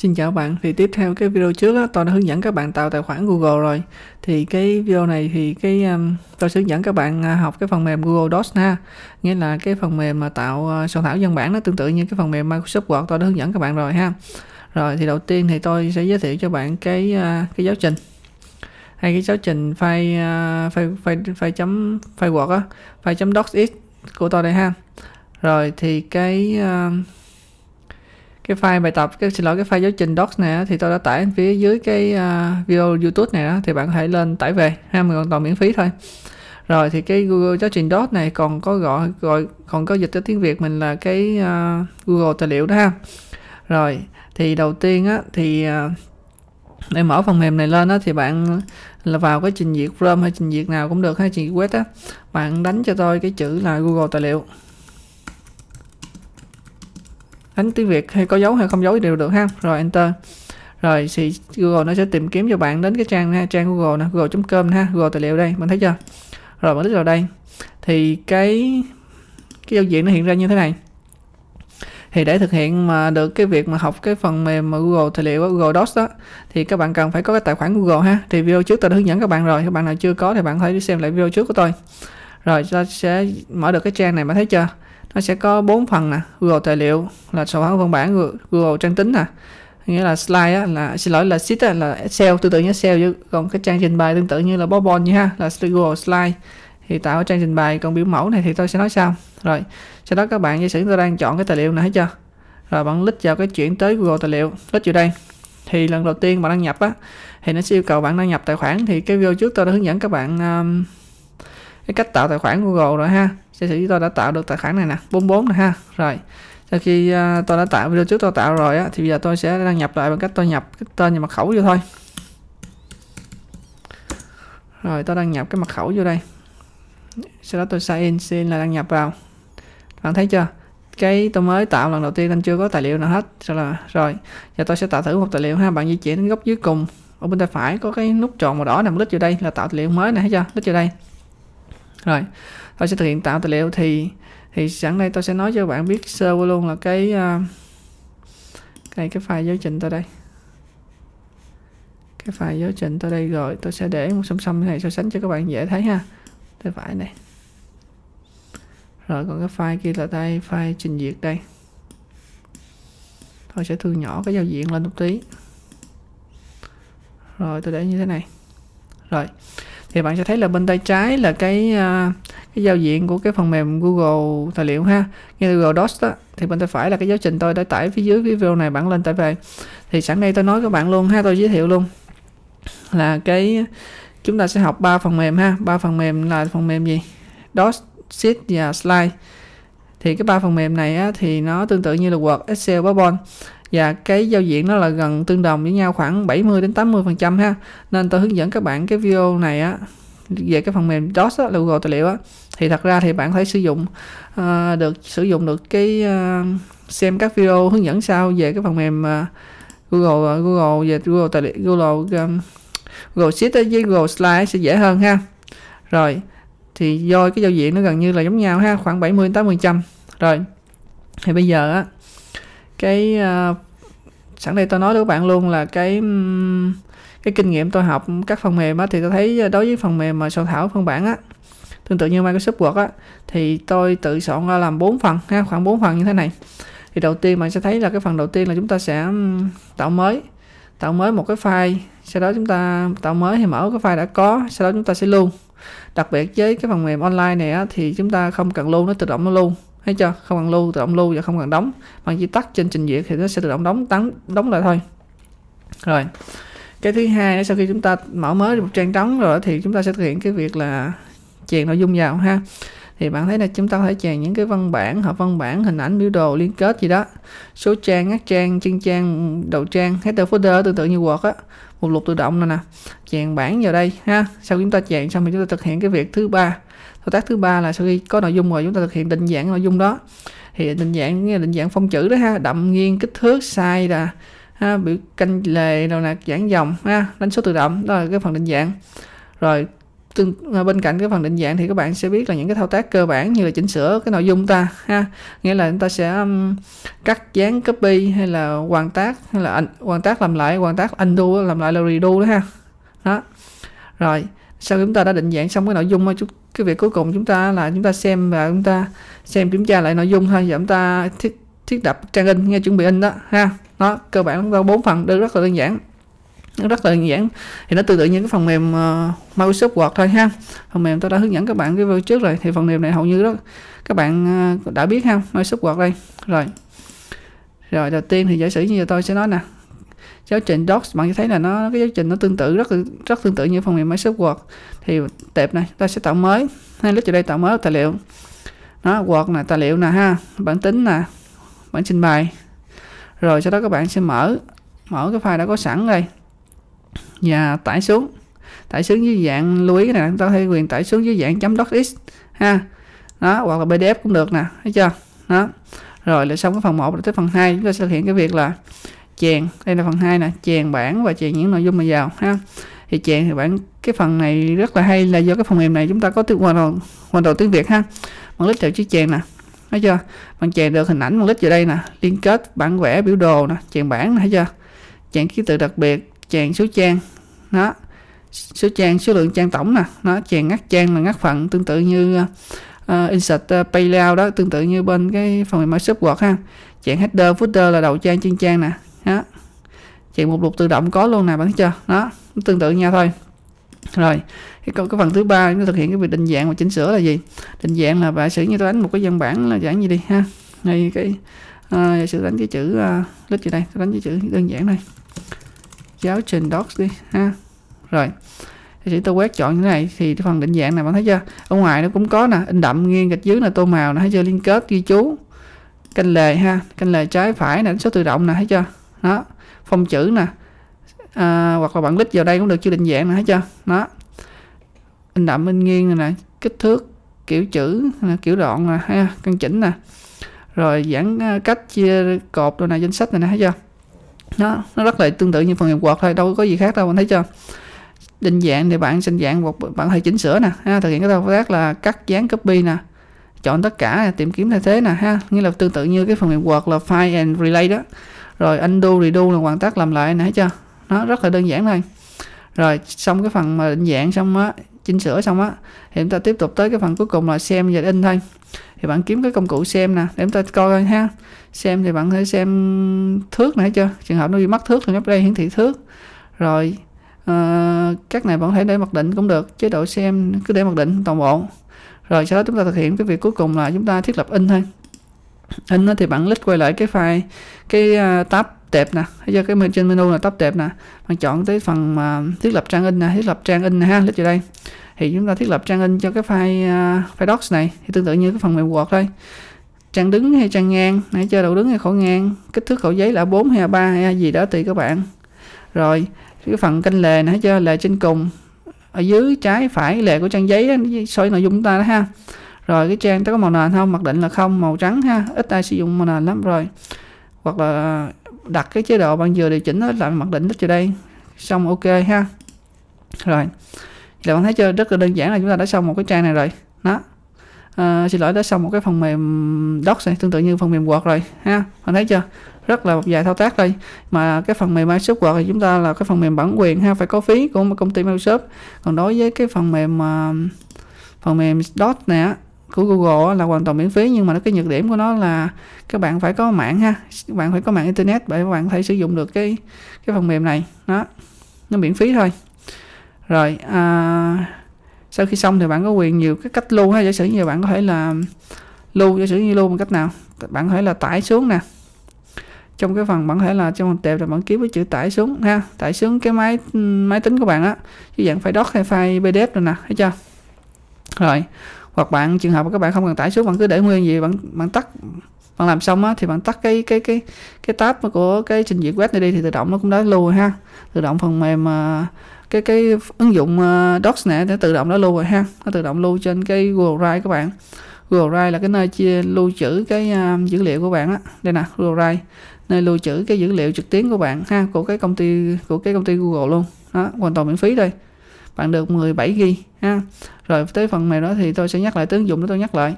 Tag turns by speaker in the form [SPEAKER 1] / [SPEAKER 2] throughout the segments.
[SPEAKER 1] Xin chào bạn, thì tiếp theo cái video trước á, tôi đã hướng dẫn các bạn tạo tài khoản Google rồi Thì cái video này thì cái um, tôi sẽ hướng dẫn các bạn à, học cái phần mềm Google Docs ha Nghĩa là cái phần mềm mà tạo à, soạn thảo văn bản nó tương tự như cái phần mềm Microsoft Word tôi đã hướng dẫn các bạn rồi ha Rồi thì đầu tiên thì tôi sẽ giới thiệu cho bạn cái uh, cái giáo trình hay cái giáo trình file uh, file file file chấm file Word á, file chấm X của tôi đây ha. Rồi thì cái uh, cái file bài tập cái xin lỗi cái file giáo trình docs này thì tôi đã tải phía dưới cái uh, video youtube này đó thì bạn có thể lên tải về ha mình hoàn toàn miễn phí thôi rồi thì cái Google giáo trình docs này còn có gọi gọi còn có dịch tới tiếng Việt mình là cái uh, Google tài liệu đó ha rồi thì đầu tiên á thì uh, để mở phần mềm này lên á thì bạn là vào cái trình duyệt Chrome hay trình duyệt nào cũng được hay trình duyệt web á bạn đánh cho tôi cái chữ là Google tài liệu đánh tiếng việt hay có dấu hay không dấu đều được ha rồi enter rồi thì google nó sẽ tìm kiếm cho bạn đến cái trang ha, trang google nè google.com ha google tài liệu đây bạn thấy chưa rồi bạn tích vào đây thì cái cái giao diện nó hiện ra như thế này thì để thực hiện mà được cái việc mà học cái phần mềm mà Google tài liệu Google Docs đó thì các bạn cần phải có cái tài khoản Google ha thì video trước tôi đã hướng dẫn các bạn rồi các bạn nào chưa có thì bạn hãy đi xem lại video trước của tôi rồi ta sẽ mở được cái trang này mà thấy chưa nó sẽ có bốn phần nè Google tài liệu là sổ hóa văn bản Google, trang tính nè nghĩa là slide á, là xin lỗi là sheet á, là Excel tương tự như Excel chứ còn cái trang trình bày tương tự như là PowerPoint như ha là Google slide thì tạo trang trình bày còn biểu mẫu này thì tôi sẽ nói sau rồi sau đó các bạn giả sử tôi đang chọn cái tài liệu này hết chưa rồi bạn click vào cái chuyển tới Google tài liệu click vào đây thì lần đầu tiên bạn đăng nhập á thì nó sẽ yêu cầu bạn đăng nhập tài khoản thì cái video trước tôi đã hướng dẫn các bạn um, cái cách tạo tài khoản Google rồi ha giả sử tôi đã tạo được tài khoản này nè 44 này ha rồi sau khi uh, tôi đã tạo video trước tôi tạo rồi á, thì bây giờ tôi sẽ đăng nhập lại bằng cách tôi nhập cái tên và mật khẩu vô thôi rồi tôi đăng nhập cái mật khẩu vô đây sau đó tôi sign in xin là đăng nhập vào bạn thấy chưa cái tôi mới tạo lần đầu tiên anh chưa có tài liệu nào hết rồi là rồi giờ tôi sẽ tạo thử một tài liệu ha bạn di chuyển đến góc dưới cùng ở bên tay phải có cái nút tròn màu đỏ nằm lít vô đây là tạo tài liệu mới này thấy chưa lít vô đây rồi tôi sẽ thực hiện tạo tài liệu thì thì sẵn đây tôi sẽ nói cho bạn biết sơ qua luôn là cái à, cái cái file giáo trình tôi đây cái file giáo trình tôi đây rồi tôi sẽ để một song song này so sánh cho các bạn dễ thấy ha tôi phải này rồi còn cái file kia là đây file trình duyệt đây tôi sẽ thu nhỏ cái giao diện lên một tí rồi tôi để như thế này rồi thì bạn sẽ thấy là bên tay trái là cái uh, cái giao diện của cái phần mềm Google tài liệu ha như Google Docs đó thì bên tay phải là cái giáo trình tôi đã tải phía dưới video này bạn lên tải về thì sẵn đây tôi nói các bạn luôn ha tôi giới thiệu luôn là cái chúng ta sẽ học ba phần mềm ha ba phần mềm là phần mềm gì Docs Sheet và Slide thì cái ba phần mềm này á, thì nó tương tự như là Word, Excel, PowerPoint và cái giao diện nó là gần tương đồng với nhau khoảng 70 đến 80 phần trăm ha nên tôi hướng dẫn các bạn cái video này á về cái phần mềm DOS á, là Google tài liệu á thì thật ra thì bạn phải sử dụng uh, được sử dụng được cái uh, xem các video hướng dẫn sau về cái phần mềm uh, Google uh, Google về Google tài liệu Google um, Google Sheet với Google Slide sẽ dễ hơn ha rồi thì do cái giao diện nó gần như là giống nhau ha khoảng 70 80 trăm rồi thì bây giờ á cái uh, sẵn đây tôi nói với các bạn luôn là cái cái kinh nghiệm tôi học các phần mềm á thì tôi thấy đối với phần mềm mà soạn thảo phân bản á tương tự như Microsoft Word á thì tôi tự soạn ra làm bốn phần ha khoảng bốn phần như thế này thì đầu tiên bạn sẽ thấy là cái phần đầu tiên là chúng ta sẽ tạo mới tạo mới một cái file sau đó chúng ta tạo mới thì mở cái file đã có sau đó chúng ta sẽ lưu đặc biệt với cái phần mềm online này á, thì chúng ta không cần lưu nó tự động nó lưu thấy chưa không cần lưu tự động lưu và không cần đóng bằng chỉ tắt trên trình duyệt thì nó sẽ tự động đóng đóng đóng lại thôi rồi cái thứ hai sau khi chúng ta mở mới một trang trống rồi thì chúng ta sẽ thực hiện cái việc là chèn nội dung vào ha thì bạn thấy là chúng ta có thể chèn những cái văn bản hoặc văn bản hình ảnh biểu đồ liên kết gì đó số trang ngắt trang chân trang đầu trang header footer tương tự như Word á một lục tự động này nè chèn bảng vào đây ha sau khi chúng ta chèn xong thì chúng ta thực hiện cái việc thứ ba thao tác thứ ba là sau khi có nội dung rồi chúng ta thực hiện định dạng nội dung đó thì định dạng định dạng phong chữ đó ha đậm nghiêng kích thước size là ha, biểu canh lề rồi nè giảng dòng ha đánh số tự động đó là cái phần định dạng rồi tương à, bên cạnh cái phần định dạng thì các bạn sẽ biết là những cái thao tác cơ bản như là chỉnh sửa cái nội dung ta ha nghĩa là chúng ta sẽ um, cắt dán copy hay là hoàn tác hay là hoàn tác làm lại hoàn tác undo làm lại là redo đó ha đó rồi sau khi chúng ta đã định dạng xong cái nội dung chút cái việc cuối cùng chúng ta là chúng ta xem và chúng ta xem kiểm tra lại nội dung thôi và chúng ta thiết thiết lập trang in nghe chuẩn bị in đó ha nó cơ bản có bốn phần đơn rất là đơn giản nó rất là đơn giản thì nó tương tự như cái phần mềm uh, Microsoft Word thôi ha phần mềm tôi đã hướng dẫn các bạn cái video trước rồi thì phần mềm này hầu như đó các bạn uh, đã biết ha Microsoft Word đây rồi rồi đầu tiên thì giả sử như giờ tôi sẽ nói nè giáo trình docs bạn sẽ thấy là nó cái giáo trình nó tương tự rất rất tương tự như phần mềm Microsoft Word thì tệp này ta sẽ tạo mới hay lúc trước đây tạo mới tài liệu nó Word là tài liệu nè ha bản tính nè bản trình bày rồi sau đó các bạn sẽ mở mở cái file đã có sẵn đây và dạ, tải xuống tải xuống dưới dạng lưu ý cái này chúng ta hay quyền tải xuống dưới dạng chấm docx ha đó hoặc là pdf cũng được nè thấy chưa đó rồi là xong cái phần 1 tới phần 2 chúng ta sẽ thực hiện cái việc là chèn đây là phần 2 nè chèn bản và chèn những nội dung mà vào ha thì chèn thì bản cái phần này rất là hay là do cái phần mềm này chúng ta có tiếng hoàn toàn hoàn toàn tiếng việt ha bằng click vào chữ chèn nè thấy chưa bằng chèn được hình ảnh bạn click vào đây nè liên kết bản vẽ biểu đồ nè chèn bảng thấy chưa chèn ký tự đặc biệt chèn số trang đó số trang số lượng trang tổng nè nó chèn ngắt trang là ngắt phần tương tự như uh, insert ờ, payout đó tương tự như bên cái phần mềm Microsoft Word ha chèn header footer là đầu trang chân trang nè đó chèn một lục tự động có luôn nè bạn thấy chưa đó tương tự nhau thôi rồi cái, cái phần thứ ba nó thực hiện cái việc định dạng và chỉnh sửa là gì định dạng là giả sử như tôi đánh một cái văn bản là giảng gì đi ha này cái uh, sử đánh cái chữ uh, lít gì đây tôi đánh cái chữ đơn giản này giáo trình docs đi ha rồi thì tôi quét chọn như thế này thì cái phần định dạng này bạn thấy chưa ở ngoài nó cũng có nè in đậm nghiêng gạch dưới là tô màu nè thấy chưa liên kết ghi chú canh lề ha canh lề trái phải nè số tự động nè thấy chưa đó phong chữ nè à, hoặc là bạn click vào đây cũng được chưa định dạng nè thấy chưa đó in đậm in nghiêng này nè kích thước kiểu chữ kiểu đoạn nè ha căn chỉnh nè rồi giãn à, cách chia cột rồi nè danh sách này nè thấy chưa nó nó rất là tương tự như phần nghiệp quạt thôi đâu có gì khác đâu bạn thấy chưa định dạng thì bạn sinh dạng hoặc bạn có thể chỉnh sửa nè ha, thực hiện cái thao tác là cắt dán copy nè chọn tất cả tìm kiếm thay thế nè ha nghĩa là tương tự như cái phần mềm quạt là file and relay đó rồi undo redo là hoàn tất làm lại nè thấy chưa nó rất là đơn giản thôi rồi xong cái phần mà định dạng xong á chỉnh sửa xong á thì chúng ta tiếp tục tới cái phần cuối cùng là xem và in thôi thì bạn kiếm cái công cụ xem nè để chúng ta coi ha xem thì bạn thể xem thước nãy chưa trường hợp nó bị mất thước thì nhấp đây hiển thị thước rồi uh, các này bạn có thể để mặc định cũng được chế độ xem cứ để mặc định toàn bộ rồi sau đó chúng ta thực hiện cái việc cuối cùng là chúng ta thiết lập in thôi in thì bạn click quay lại cái file cái ờ, tab tệp nè hay do cái menu trên menu là tab tệp nè bạn chọn tới phần mà thiết lập trang in nè thiết lập trang in nè ha click vào đây thì chúng ta thiết lập trang in cho cái file uh, file docs này thì tương tự như cái phần mềm Word thôi trang đứng hay trang ngang nãy chơi đầu đứng hay khổ ngang kích thước khẩu giấy là 4 hay là 3 hay gì đó tùy các bạn rồi cái phần kênh lề nãy cho lề trên cùng ở dưới trái phải lề của trang giấy soi nội dung ta đó ha rồi cái trang ta có màu nền không mặc định là không màu trắng ha ít ai sử dụng màu nền lắm rồi hoặc là đặt cái chế độ bạn vừa điều chỉnh đó lại mặc định tích vào đây xong ok ha rồi các dạ bạn vâng, thấy chưa rất là đơn giản là chúng ta đã xong một cái trang này rồi đó à, xin lỗi đã xong một cái phần mềm docs này tương tự như phần mềm Word rồi ha bạn thấy chưa rất là dài thao tác đây mà cái phần mềm Microsoft Word thì chúng ta là cái phần mềm bản quyền ha phải có phí của một công ty Microsoft còn đối với cái phần mềm ờ, phần mềm dot này của Google là hoàn toàn miễn phí nhưng mà nó cái nhược điểm của nó là các bạn phải có mạng ha các bạn phải có mạng internet để các bạn có thể sử dụng được cái cái phần mềm này đó nó miễn phí thôi rồi à, sau khi xong thì bạn có quyền nhiều cái cách lưu ha giả sử như bạn có thể là lưu giả sử như lưu bằng cách nào bạn có thể là tải xuống nè trong cái phần bạn có thể là trong phần tệp là bạn kiếm cái chữ tải xuống ha tải xuống cái máy máy tính của bạn á chứ dạng file doc hay file pdf rồi nè thấy chưa rồi hoặc bạn trường hợp các bạn không cần tải xuống bạn cứ để nguyên gì bạn bạn tắt bạn làm xong á thì bạn tắt cái cái cái cái tab của cái trình duyệt web này đi thì tự động nó cũng đã lùi ha tự động phần mềm uh, cái cái ứng dụng ờ, Docs này nó tự động nó lưu rồi ha nó tự động lưu trên cái Google Drive các bạn Google Drive là cái nơi chia lưu trữ cái uh, dữ liệu của bạn á đây nè Google Drive nơi lưu trữ cái dữ liệu trực tuyến của bạn ha của cái công ty của cái công ty Google luôn đó hoàn toàn miễn phí thôi bạn được 17 ghi ha rồi tới phần mềm đó thì tôi sẽ nhắc lại tới ứng dụng đó tôi nhắc lại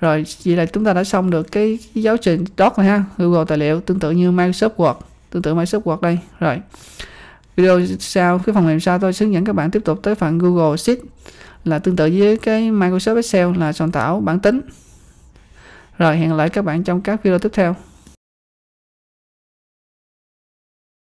[SPEAKER 1] rồi vậy là chúng ta đã xong được cái, cái giáo trình Docs này ha Google tài liệu tương tự như Microsoft Word tương tự Microsoft Word đây rồi video sau cái phần mềm sau tôi hướng dẫn các bạn tiếp tục tới phần Google Sheet là tương tự với cái Microsoft Excel là soạn thảo bản tính rồi hẹn lại các bạn trong các video tiếp theo